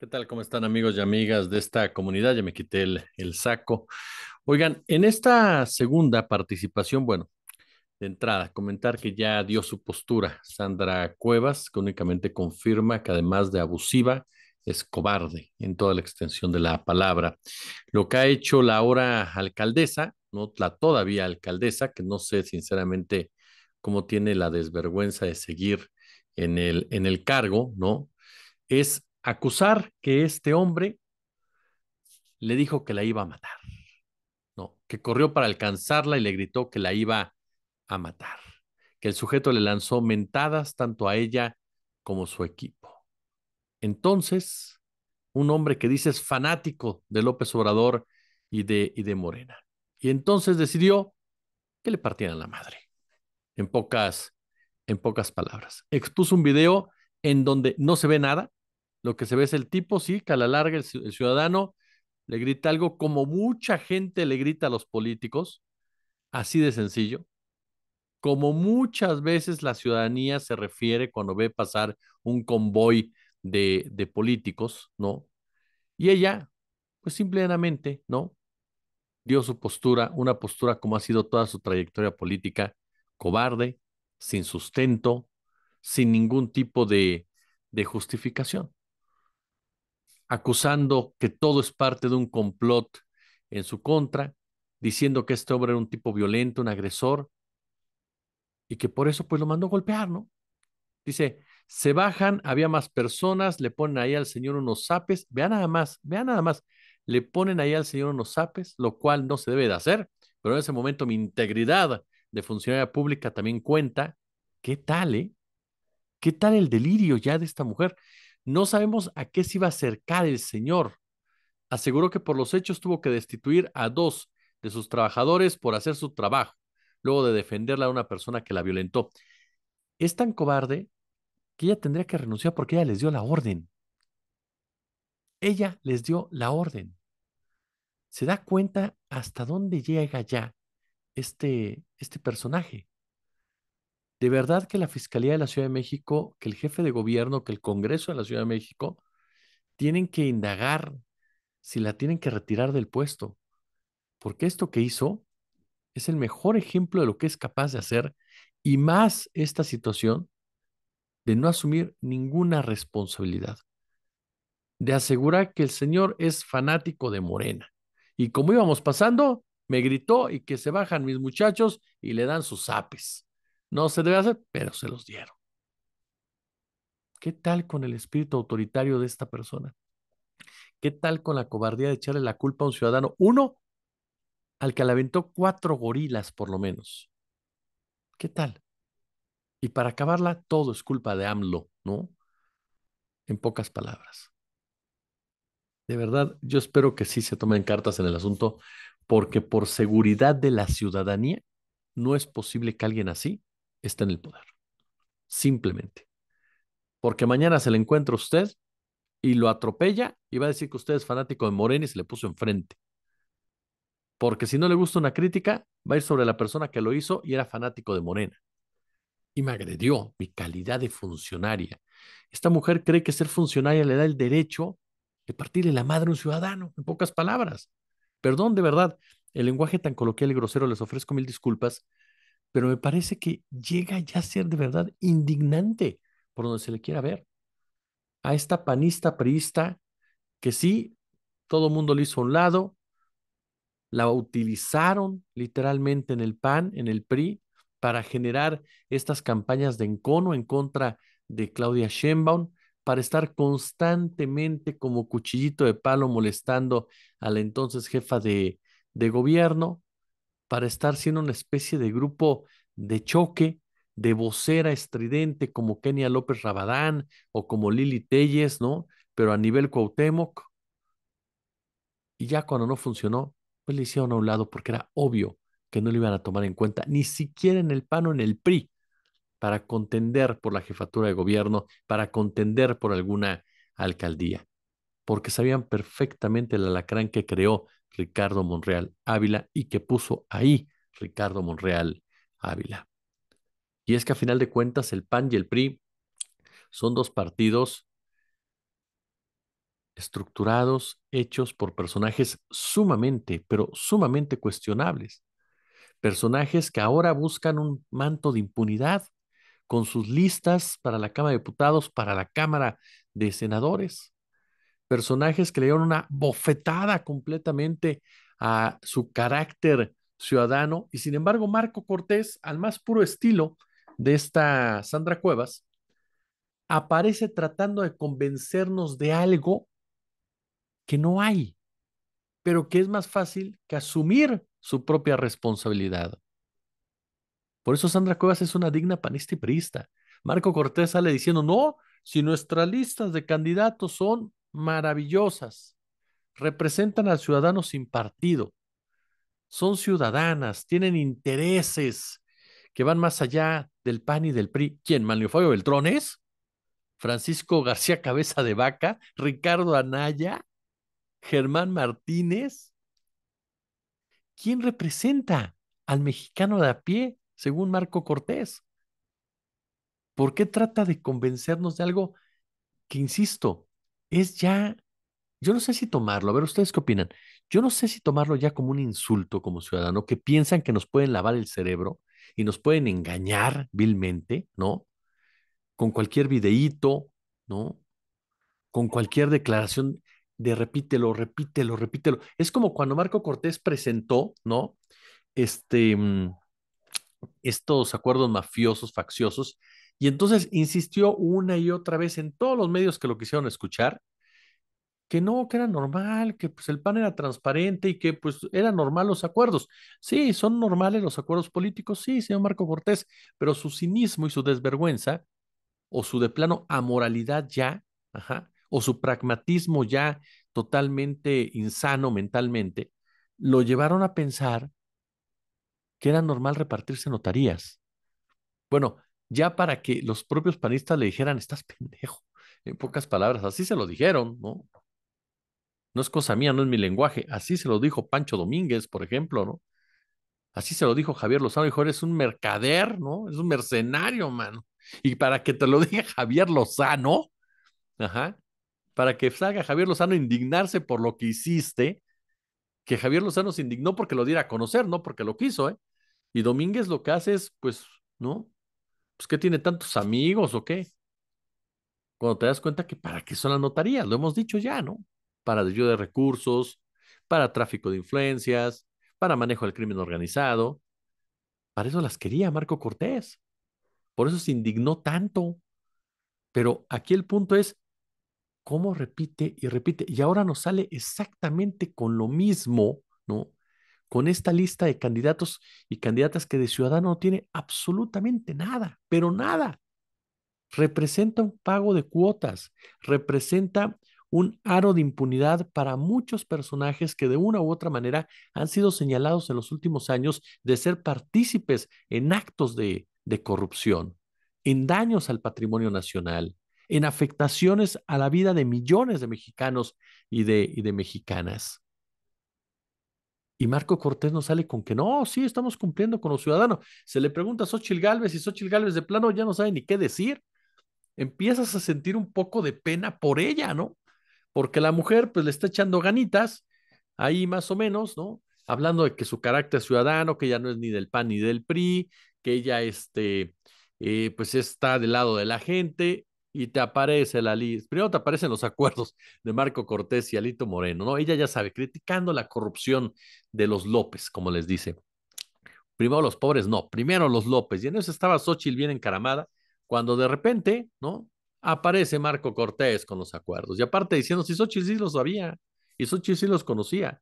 ¿Qué tal? ¿Cómo están amigos y amigas de esta comunidad? Ya me quité el, saco. Oigan, en esta segunda participación, bueno, de entrada, comentar que ya dio su postura Sandra Cuevas, que únicamente confirma que además de abusiva, es cobarde en toda la extensión de la palabra. Lo que ha hecho la ahora alcaldesa, no la todavía alcaldesa, que no sé sinceramente cómo tiene la desvergüenza de seguir en el, en el cargo, ¿no? Es acusar que este hombre le dijo que la iba a matar, ¿no? Que corrió para alcanzarla y le gritó que la iba a matar, que el sujeto le lanzó mentadas tanto a ella como a su equipo. Entonces, un hombre que dice es fanático de López Obrador y de, y de Morena. Y entonces decidió que le partieran la madre. En pocas, en pocas palabras. Expuso un video en donde no se ve nada, lo que se ve es el tipo, sí, que a la larga el, ciudadano le grita algo como mucha gente le grita a los políticos, así de sencillo, como muchas veces la ciudadanía se refiere cuando ve pasar un convoy de, de políticos, ¿no? Y ella, pues simplemente, ¿no? Dio su postura, una postura como ha sido toda su trayectoria política, cobarde, sin sustento, sin ningún tipo de, de justificación acusando que todo es parte de un complot en su contra, diciendo que este hombre era un tipo violento, un agresor, y que por eso pues lo mandó golpear, ¿no? Dice, se bajan, había más personas, le ponen ahí al señor unos zapes, vean nada más, vean nada más, le ponen ahí al señor unos zapes, lo cual no se debe de hacer, pero en ese momento mi integridad de funcionaria pública también cuenta, ¿qué tal, eh? ¿Qué tal el delirio ya de esta mujer? No sabemos a qué se iba a acercar el Señor. Aseguró que por los hechos tuvo que destituir a dos de sus trabajadores por hacer su trabajo, luego de defenderla a una persona que la violentó. Es tan cobarde que ella tendría que renunciar porque ella les dio la orden. Ella les dio la orden. ¿Se da cuenta hasta dónde llega ya este, este personaje? de verdad que la Fiscalía de la Ciudad de México, que el jefe de gobierno, que el Congreso de la Ciudad de México, tienen que indagar si la tienen que retirar del puesto, porque esto que hizo es el mejor ejemplo de lo que es capaz de hacer y más esta situación de no asumir ninguna responsabilidad, de asegurar que el señor es fanático de Morena. Y como íbamos pasando, me gritó y que se bajan mis muchachos y le dan sus apes. No se debe hacer, pero se los dieron. ¿Qué tal con el espíritu autoritario de esta persona? ¿Qué tal con la cobardía de echarle la culpa a un ciudadano? Uno, al que le aventó cuatro gorilas por lo menos. ¿Qué tal? Y para acabarla, todo es culpa de AMLO, ¿no? En pocas palabras. De verdad, yo espero que sí se tomen cartas en el asunto, porque por seguridad de la ciudadanía no es posible que alguien así está en el poder. Simplemente. Porque mañana se le encuentra a usted y lo atropella y va a decir que usted es fanático de Morena y se le puso enfrente. Porque si no le gusta una crítica, va a ir sobre la persona que lo hizo y era fanático de Morena. Y me agredió mi calidad de funcionaria. Esta mujer cree que ser funcionaria le da el derecho de partirle la madre a un ciudadano, en pocas palabras. Perdón, de verdad, el lenguaje tan coloquial y grosero les ofrezco mil disculpas, pero me parece que llega ya a ser de verdad indignante por donde se le quiera ver. A esta panista priista que sí, todo el mundo le hizo un lado, la utilizaron literalmente en el PAN, en el PRI, para generar estas campañas de encono en contra de Claudia Sheinbaum, para estar constantemente como cuchillito de palo molestando a la entonces jefa de gobierno, para estar siendo una especie de grupo de choque, de vocera estridente como Kenia López Rabadán o como Lili Telles, ¿no? Pero a nivel Cuauhtémoc. Y ya cuando no funcionó, pues le hicieron a un lado porque era obvio que no le iban a tomar en cuenta, ni siquiera en el PAN o en el PRI, para contender por la jefatura de gobierno, para contender por alguna alcaldía porque sabían perfectamente el alacrán que creó Ricardo Monreal Ávila y que puso ahí Ricardo Monreal Ávila. Y es que a final de cuentas el PAN y el PRI son dos partidos estructurados, hechos por personajes sumamente, pero sumamente cuestionables. Personajes que ahora buscan un manto de impunidad con sus listas para la Cámara de Diputados, para la Cámara de Senadores personajes que le dieron una bofetada completamente a su carácter ciudadano. Y sin embargo, Marco Cortés, al más puro estilo de esta Sandra Cuevas, aparece tratando de convencernos de algo que no hay, pero que es más fácil que asumir su propia responsabilidad. Por eso Sandra Cuevas es una digna panista y priista. Marco Cortés sale diciendo, no, si nuestras listas de candidatos son maravillosas. Representan al ciudadano sin partido. Son ciudadanas, tienen intereses que van más allá del PAN y del PRI. ¿Quién? ¿Manlio Beltrones? Francisco García Cabeza de Vaca, Ricardo Anaya, Germán Martínez. ¿Quién representa al mexicano de a pie, según Marco Cortés? ¿Por qué trata de convencernos de algo que, insisto, es ya, yo no sé si tomarlo, a ver ustedes qué opinan, yo no sé si tomarlo ya como un insulto como ciudadano, que piensan que nos pueden lavar el cerebro y nos pueden engañar vilmente, ¿no? Con cualquier videíto, ¿no? Con cualquier declaración de repítelo, repítelo, repítelo. Es como cuando Marco Cortés presentó, ¿no? Este, mm, estos acuerdos mafiosos, facciosos, y entonces insistió una y otra vez en todos los medios que lo quisieron escuchar, que no, que era normal, que pues el PAN era transparente y que pues eran normal los acuerdos. Sí, son normales los acuerdos políticos, sí, señor Marco Cortés, pero su cinismo y su desvergüenza, o su de plano amoralidad ya, ajá, o su pragmatismo ya totalmente insano mentalmente, lo llevaron a pensar que era normal repartirse notarías. Bueno, ya para que los propios panistas le dijeran, estás pendejo, en pocas palabras, así se lo dijeron, ¿no? No es cosa mía, no es mi lenguaje, así se lo dijo Pancho Domínguez, por ejemplo, ¿no? Así se lo dijo Javier Lozano, dijo, eres un mercader, ¿no? Es un mercenario, mano. Y para que te lo diga Javier Lozano, ajá, para que salga Javier Lozano indignarse por lo que hiciste, que Javier Lozano se indignó porque lo diera a conocer, no porque lo quiso, ¿eh? Y Domínguez lo que hace es, pues, ¿no? pues ¿qué tiene tantos amigos o qué? Cuando te das cuenta que para qué son las notarías, lo hemos dicho ya, ¿no? Para desvío de recursos, para tráfico de influencias, para manejo del crimen organizado. Para eso las quería Marco Cortés. Por eso se indignó tanto. Pero aquí el punto es, ¿cómo repite y repite? Y ahora nos sale exactamente con lo mismo, ¿no? con esta lista de candidatos y candidatas que de ciudadano no tiene absolutamente nada, pero nada. Representa un pago de cuotas, representa un aro de impunidad para muchos personajes que de una u otra manera han sido señalados en los últimos años de ser partícipes en actos de, corrupción, en daños al patrimonio nacional, en afectaciones a la vida de millones de mexicanos y de mexicanas. Y Marco Cortés no sale con que no, sí, estamos cumpliendo con los ciudadanos. Se le pregunta a Xochitl Galvez y Xochitl Galvez de plano ya no sabe ni qué decir. Empiezas a sentir un poco de pena por ella, ¿no? Porque la mujer pues le está echando ganitas, ahí más o menos, ¿no? Hablando de que su carácter ciudadano, que ya no es ni del PAN ni del PRI, que ella este, eh, pues está del lado de la gente y te aparece la lista. Primero te aparecen los acuerdos de Marco Cortés y Alito Moreno, ¿no? Ella ya sabe, criticando la corrupción de los López, como les dice. Primero los pobres, no, primero los López. Y en eso estaba Xochitl bien encaramada, cuando de repente, ¿no? Aparece Marco Cortés con los acuerdos. Y aparte diciendo, si Xochitl sí los sabía, y Xochitl sí los conocía.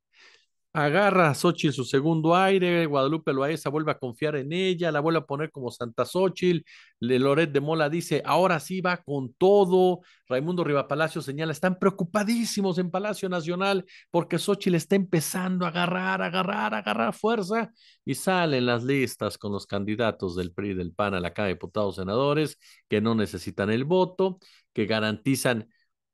Agarra a Xochitl su segundo aire, Guadalupe Loaiza vuelve a confiar en ella, la vuelve a poner como Santa Xochitl, Loret de Mola dice, ahora sí va con todo, Raimundo Rivapalacio señala, están preocupadísimos en Palacio Nacional porque Xochitl está empezando a agarrar, agarrar, agarrar fuerza y salen las listas con los candidatos del PRI y del PAN a la Cámara de Diputados Senadores que no necesitan el voto, que garantizan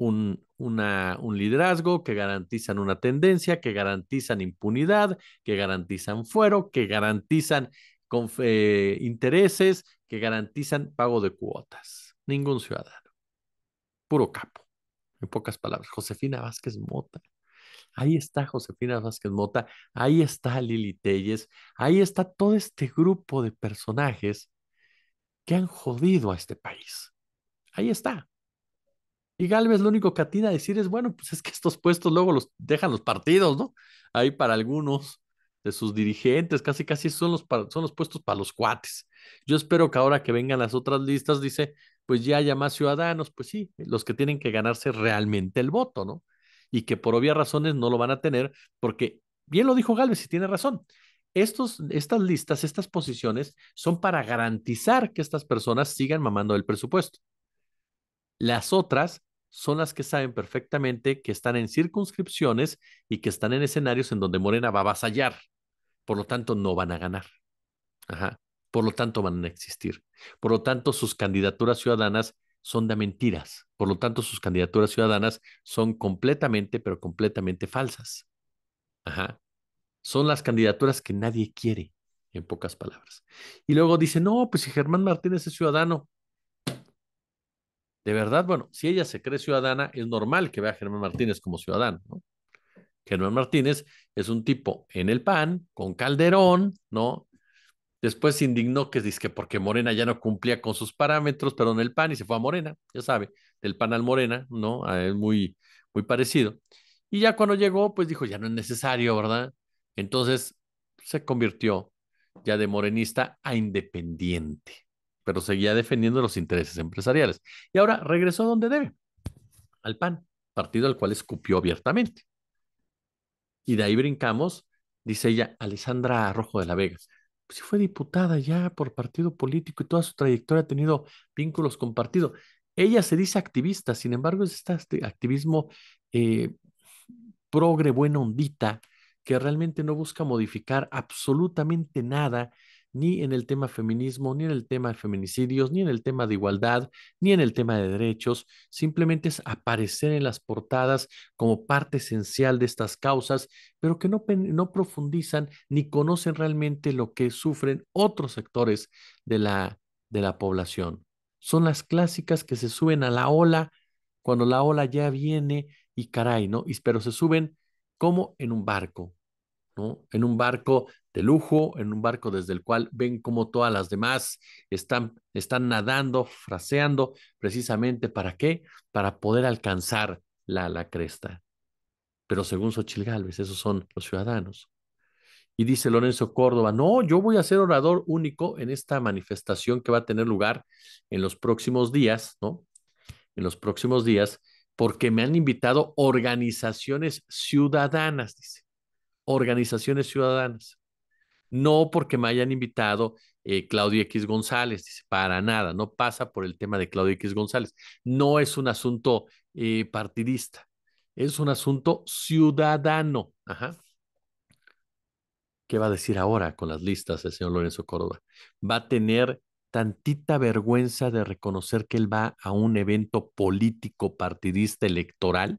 un, liderazgo, que garantizan una tendencia, que garantizan impunidad, que garantizan fuero, que garantizan eh, intereses, que garantizan pago de cuotas. Ningún ciudadano. Puro capo. En pocas palabras, Josefina Vázquez Mota. Ahí está Josefina Vázquez Mota, ahí está Lili Telles, ahí está todo este grupo de personajes que han jodido a este país. Ahí está. Y Galvez lo único que atina a decir es, bueno, pues es que estos puestos luego los dejan los partidos, ¿no? Ahí para algunos de sus dirigentes, casi casi son los, son los puestos para los cuates. Yo espero que ahora que vengan las otras listas, dice, pues ya haya más ciudadanos, pues sí, los que tienen que ganarse realmente el voto, ¿no? Y que por obvias razones no lo van a tener, porque bien lo dijo Galvez y tiene razón. Estos, estas listas, estas posiciones son para garantizar que estas personas sigan mamando el presupuesto. Las otras son las que saben perfectamente que están en circunscripciones y que están en escenarios en donde Morena va a avasallar. Por lo tanto, no van a ganar. Por lo tanto, van a existir. Por lo tanto, sus candidaturas ciudadanas son de mentiras. Por lo tanto, sus candidaturas ciudadanas son completamente, pero completamente falsas. Ajá. Son las candidaturas que nadie quiere, en pocas palabras. Y luego dice, no, pues si Germán Martínez es ciudadano, de verdad, bueno, si ella se cree ciudadana, es normal que vea a Germán Martínez como ciudadano, ¿no? Germán Martínez es un tipo en el PAN, con Calderón, ¿no? Después se indignó que dice que porque Morena ya no cumplía con sus parámetros, pero en el PAN y se fue a Morena, ya sabe, del PAN al Morena, ¿no? Ah, es muy, muy parecido. Y ya cuando llegó, pues dijo, ya no es necesario, ¿verdad? Entonces se convirtió ya de morenista a independiente pero seguía defendiendo los intereses empresariales. Y ahora regresó donde debe, al PAN, partido al cual escupió abiertamente. Y de ahí brincamos, dice ella, Alessandra Rojo de la Vega. si pues fue diputada ya por partido político y toda su trayectoria ha tenido vínculos con partido. Ella se dice activista, sin embargo, es este activismo eh, progre, buena ondita, que realmente no busca modificar absolutamente nada ni en el tema feminismo, ni en el tema de feminicidios, ni en el tema de igualdad, ni en el tema de derechos. Simplemente es aparecer en las portadas como parte esencial de estas causas, pero que no, profundizan ni conocen realmente lo que sufren otros sectores de la, población. Son las clásicas que se suben a la ola cuando la ola ya viene y caray, ¿no? Y, pero se suben como en un barco, en un barco de lujo, en un barco desde el cual ven como todas las demás están, están nadando, fraseando, precisamente para qué? Para poder alcanzar la, la cresta. Pero según Xochil Gálvez, esos son los ciudadanos. Y dice Lorenzo Córdoba, no, yo voy a ser orador único en esta manifestación que va a tener lugar en los próximos días, ¿no? En los próximos días, porque me han invitado organizaciones ciudadanas, dice organizaciones ciudadanas. No porque me hayan invitado eh, Claudio X González, para nada, no pasa por el tema de Claudio X González. No es un asunto eh, partidista, es un asunto ciudadano. Ajá. ¿Qué va a decir ahora con las listas el señor Lorenzo Córdoba? Va a tener tantita vergüenza de reconocer que él va a un evento político partidista electoral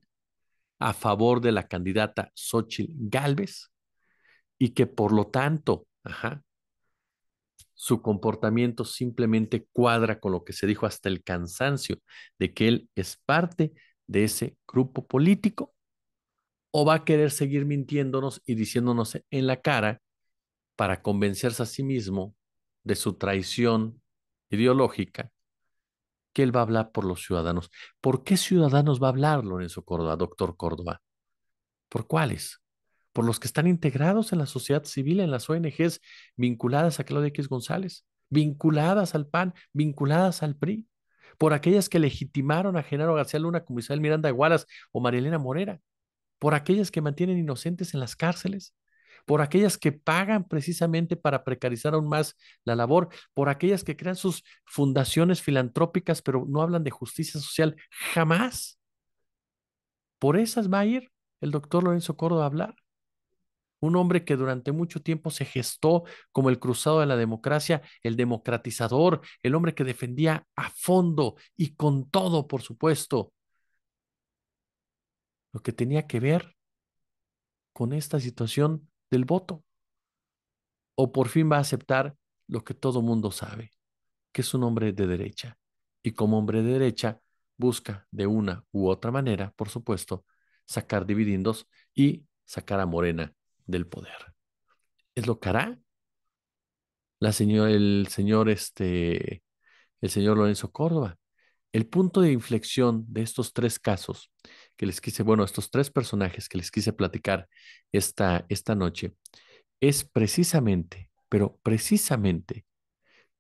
a favor de la candidata Xochitl Galvez y que por lo tanto, su comportamiento simplemente cuadra con lo que se dijo hasta el cansancio de que él es parte de ese grupo político o va a querer seguir mintiéndonos y diciéndonos en la cara para convencerse a sí mismo de su traición ideológica que él va a hablar por los ciudadanos. ¿Por qué ciudadanos va a hablar Lorenzo Córdoba, doctor Córdoba? ¿Por cuáles? Por los que están integrados en la sociedad civil, en las ONGs, vinculadas a Claudia X González, vinculadas al PAN, vinculadas al PRI, por aquellas que legitimaron a Genaro García Luna como Isabel Miranda de o Marielena Morera, por aquellas que mantienen inocentes en las cárceles, por aquellas que pagan precisamente para precarizar aún más la labor, por aquellas que crean sus fundaciones filantrópicas, pero no hablan de justicia social jamás. Por esas va a ir el doctor Lorenzo Córdoba a hablar. Un hombre que durante mucho tiempo se gestó como el cruzado de la democracia, el democratizador, el hombre que defendía a fondo y con todo, por supuesto, lo que tenía que ver con esta situación el voto? ¿O por fin va a aceptar lo que todo mundo sabe, que es un hombre de derecha? Y como hombre de derecha, busca de una u otra manera, por supuesto, sacar dividendos y sacar a Morena del poder. ¿Es lo que hará la señora el señor este, el señor Lorenzo Córdoba? El punto de inflexión de estos tres casos que les quise, bueno, estos tres personajes que les quise platicar esta, esta noche, es precisamente, pero precisamente,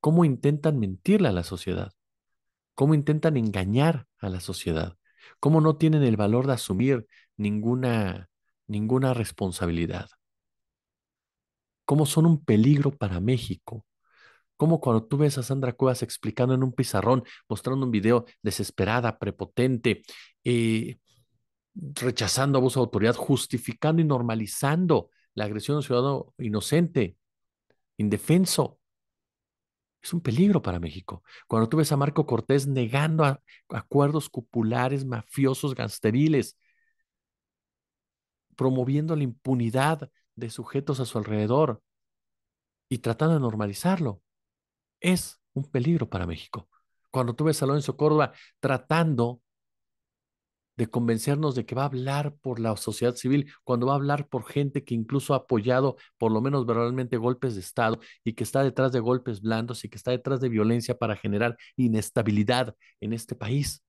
cómo intentan mentirle a la sociedad, cómo intentan engañar a la sociedad, cómo no tienen el valor de asumir ninguna, ninguna responsabilidad, cómo son un peligro para México, como cuando tú ves a Sandra Cuevas explicando en un pizarrón, mostrando un video desesperada, prepotente, eh, rechazando abuso de autoridad, justificando y normalizando la agresión a un ciudadano inocente, indefenso. Es un peligro para México. Cuando tú ves a Marco Cortés negando acuerdos cupulares, mafiosos, gasteriles, promoviendo la impunidad de sujetos a su alrededor y tratando de normalizarlo es un peligro para México. Cuando tú ves a Lorenzo Córdoba tratando de convencernos de que va a hablar por la sociedad civil, cuando va a hablar por gente que incluso ha apoyado, por lo menos verbalmente, golpes de Estado y que está detrás de golpes blandos y que está detrás de violencia para generar inestabilidad en este país.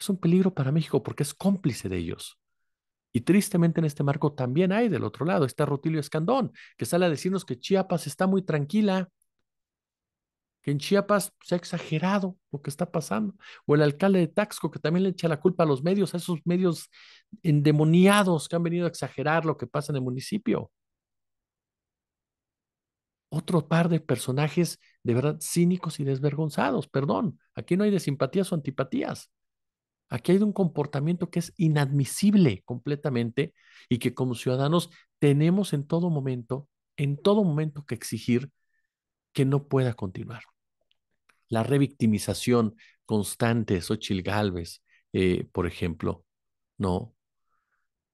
Es un peligro para México porque es cómplice de ellos. Y tristemente en este marco también hay del otro lado, está Rutilio Escandón, que sale a decirnos que Chiapas está muy tranquila, que en Chiapas pues, se ha exagerado lo que está pasando, o el alcalde de Taxco, que también le echa la culpa a los medios, a esos medios endemoniados que han venido a exagerar lo que pasa en el municipio. Otro par de personajes de verdad cínicos y desvergonzados, perdón, aquí no hay de simpatías o antipatías. Aquí hay de un comportamiento que es inadmisible completamente y que como ciudadanos tenemos en todo momento, en todo momento que exigir que no pueda continuar la revictimización constante de Xochitl Galvez, eh, por ejemplo, ¿no?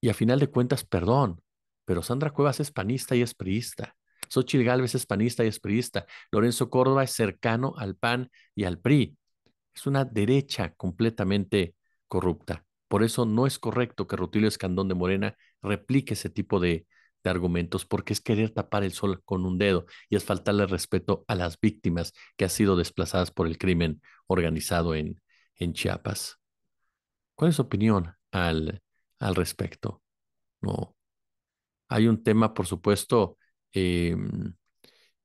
Y a final de cuentas, perdón, pero Sandra Cuevas es panista y es priista. Xochitl Galvez es panista y es priista. Lorenzo Córdoba es cercano al PAN y al PRI. Es una derecha completamente corrupta. Por eso no es correcto que Rutilio Escandón de Morena replique ese tipo de, de argumentos porque es querer tapar el sol con un dedo y es faltarle respeto a las víctimas que han sido desplazadas por el crimen organizado en, en Chiapas. ¿Cuál es su opinión al, al respecto? No. Hay un tema, por supuesto, em,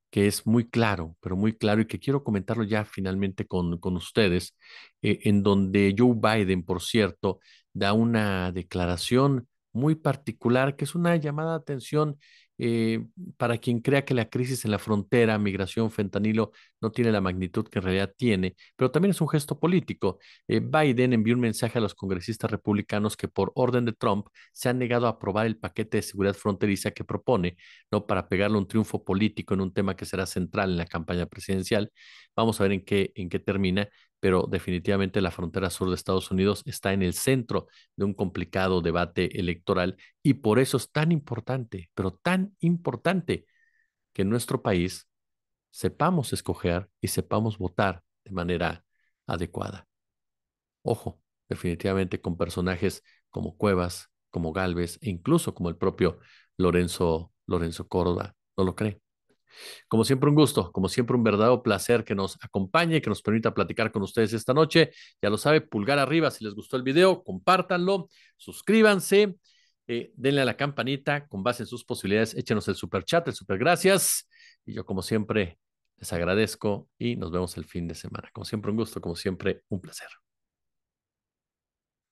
que es muy claro, pero muy claro, y que quiero comentarlo ya finalmente con, ustedes, eh, en donde Joe Biden, por cierto, da una declaración muy particular, que es una llamada de atención eh, para quien crea que la crisis en la frontera, migración, fentanilo, no tiene la magnitud que en realidad tiene, pero también es un gesto político. Eh, Biden envió un mensaje a los congresistas republicanos que por orden de Trump se han negado a aprobar el paquete de seguridad fronteriza que propone, ¿no? Para pegarle un triunfo político en un tema que será central en la campaña presidencial. Vamos a ver en qué, en qué termina, pero definitivamente la frontera sur de Estados Unidos está en el centro de un complicado debate electoral y por eso es tan importante, pero tan importante que en nuestro país sepamos escoger y sepamos votar de manera adecuada. Ojo, definitivamente con personajes como Cuevas, como Galvez e incluso como el propio Lorenzo Lorenzo Córdoba, ¿no lo cree? Como siempre, un gusto, como siempre, un verdadero placer que nos acompañe, que nos permita platicar con ustedes esta noche. Ya lo sabe, pulgar arriba si les gustó el video, compártanlo, suscríbanse, eh, denle a la campanita con base en sus posibilidades, échenos el super chat, el super gracias. Y yo, como siempre, les agradezco y nos vemos el fin de semana. Como siempre, un gusto, como siempre, un placer.